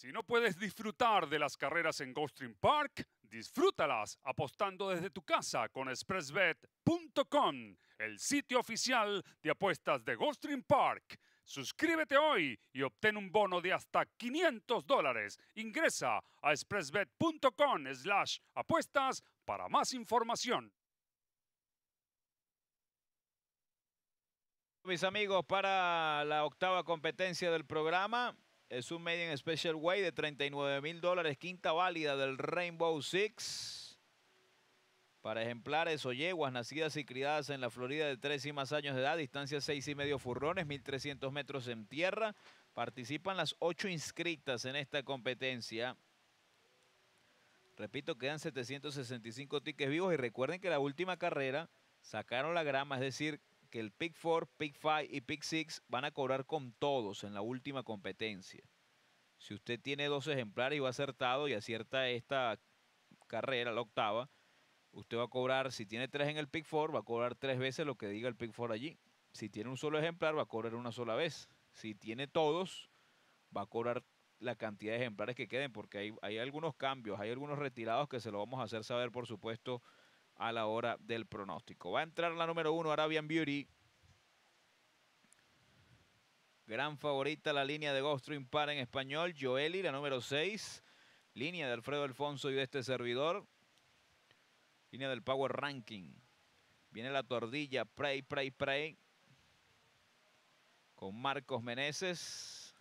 Si no puedes disfrutar de las carreras en Gostring Park, disfrútalas apostando desde tu casa con expressbet.com, el sitio oficial de apuestas de Gostring Park. Suscríbete hoy y obtén un bono de hasta 500 dólares. Ingresa a expressbet.com slash apuestas para más información. Mis amigos, para la octava competencia del programa, es un Median Special Way de 39 mil dólares, quinta válida del Rainbow Six. Para ejemplares o yeguas nacidas y criadas en la Florida de 3 y más años de edad, distancia 6 y medio furrones, 1300 metros en tierra. Participan las 8 inscritas en esta competencia. Repito, quedan 765 tickets vivos y recuerden que la última carrera sacaron la grama, es decir, que el Pick 4, Pick 5 y Pick 6 van a cobrar con todos en la última competencia. Si usted tiene dos ejemplares y va acertado y acierta esta carrera, la octava, usted va a cobrar, si tiene tres en el Pick 4, va a cobrar tres veces lo que diga el Pick 4 allí. Si tiene un solo ejemplar, va a cobrar una sola vez. Si tiene todos, va a cobrar la cantidad de ejemplares que queden, porque hay, hay algunos cambios, hay algunos retirados que se lo vamos a hacer saber, por supuesto, a la hora del pronóstico. Va a entrar la número uno, Arabian Beauty. Gran favorita la línea de Ghost impar en español. Joeli, la número 6. Línea de Alfredo Alfonso y de este servidor. Línea del Power Ranking. Viene la tordilla. Pray, pray, pray. Con Marcos Meneses.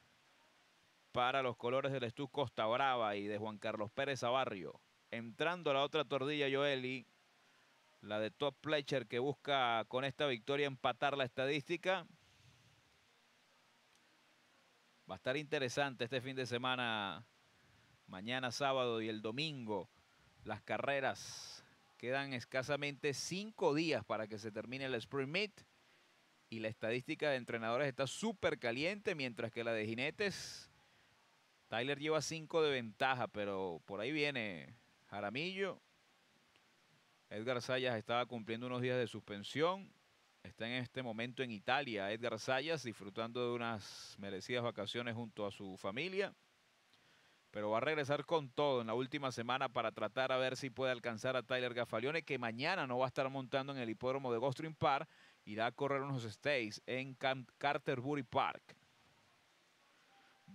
Para los colores del Estú Costa Brava y de Juan Carlos Pérez Abarrio. Entrando a la otra tordilla, Joeli la de Todd Pletcher que busca con esta victoria empatar la estadística. Va a estar interesante este fin de semana, mañana sábado y el domingo, las carreras. Quedan escasamente cinco días para que se termine el Spring Meet y la estadística de entrenadores está súper caliente, mientras que la de jinetes, Tyler lleva cinco de ventaja, pero por ahí viene Jaramillo, Edgar Sayas estaba cumpliendo unos días de suspensión. Está en este momento en Italia Edgar Sayas disfrutando de unas merecidas vacaciones junto a su familia. Pero va a regresar con todo en la última semana para tratar a ver si puede alcanzar a Tyler Gafalione, que mañana no va a estar montando en el hipódromo de Gulfstream Park. Irá a correr unos stays en Carterbury Park.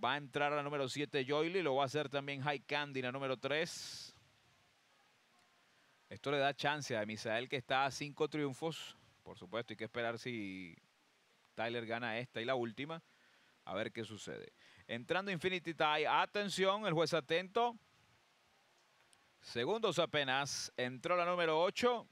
Va a entrar la número 7 Joyly, lo va a hacer también High Candy, la número 3. Esto le da chance a Misael que está a cinco triunfos. Por supuesto, hay que esperar si Tyler gana esta y la última. A ver qué sucede. Entrando Infinity Tie. Atención, el juez atento. Segundos apenas. Entró la número 8.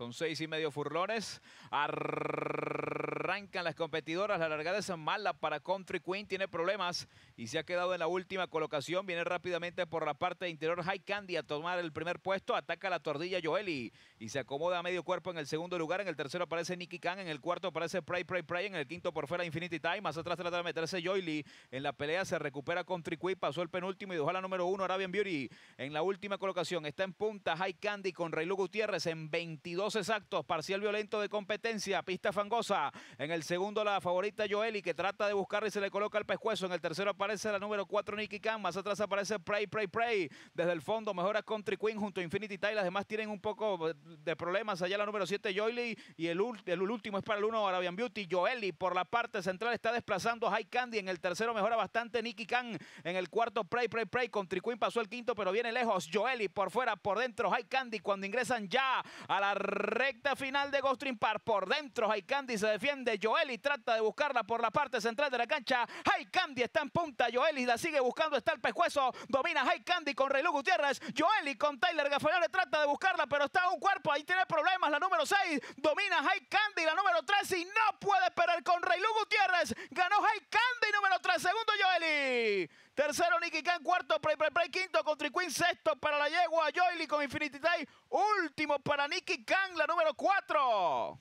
Con seis y medio furlones. Arrancan las competidoras. La largada es mala para Country Queen. Tiene problemas y se ha quedado en la última colocación. Viene rápidamente por la parte interior. High Candy a tomar el primer puesto. Ataca la tordilla Joeli y se acomoda a medio cuerpo en el segundo lugar. En el tercero aparece Nicky Kang En el cuarto aparece Pray Pray Pray. En el quinto por fuera Infinity Time. Más atrás trata de meterse Joeli. En la pelea se recupera Country Queen. Pasó el penúltimo y dejó a la número uno Arabian Beauty. En la última colocación está en punta High Candy con Raylu Gutiérrez en 22 exactos. Parcial violento de competencia. Pista fangosa. En el segundo la favorita Joeli que trata de buscar y se le coloca el pescuezo. En el tercero aparece la número 4 Nicky Khan. Más atrás aparece Pray, Pray, Pray. Desde el fondo mejora Country Queen junto a Infinity Tide. Las demás tienen un poco de problemas. Allá la número 7 Joeli y el, el último es para el 1 Arabian Beauty. Joeli por la parte central está desplazando High Candy. En el tercero mejora bastante Nicky Khan. En el cuarto Pray, Pray, Pray. Country Queen pasó el quinto pero viene lejos. Joeli por fuera, por dentro High Candy cuando ingresan ya a la Recta final de Ghost Park. Por dentro, Candy se defiende. Joeli trata de buscarla por la parte central de la cancha. Candy está en punta. Joeli la sigue buscando. Está el pescuezo. Domina Candy con Reylu Gutiérrez. Joeli con Tyler Gafanore trata de buscarla, pero está un cuerpo. Ahí tiene problemas. La número 6 domina Candy la número 3. Y no puede esperar con Reylu Gutiérrez. Ganó Candy número 3. Segundo Joeli. Tercero, Nicky Khan. Cuarto, Play Play Quinto, Country Queen. Sexto, para la yegua, Joyly con Infinity Day. Último para Nicky Khan, la número cuatro.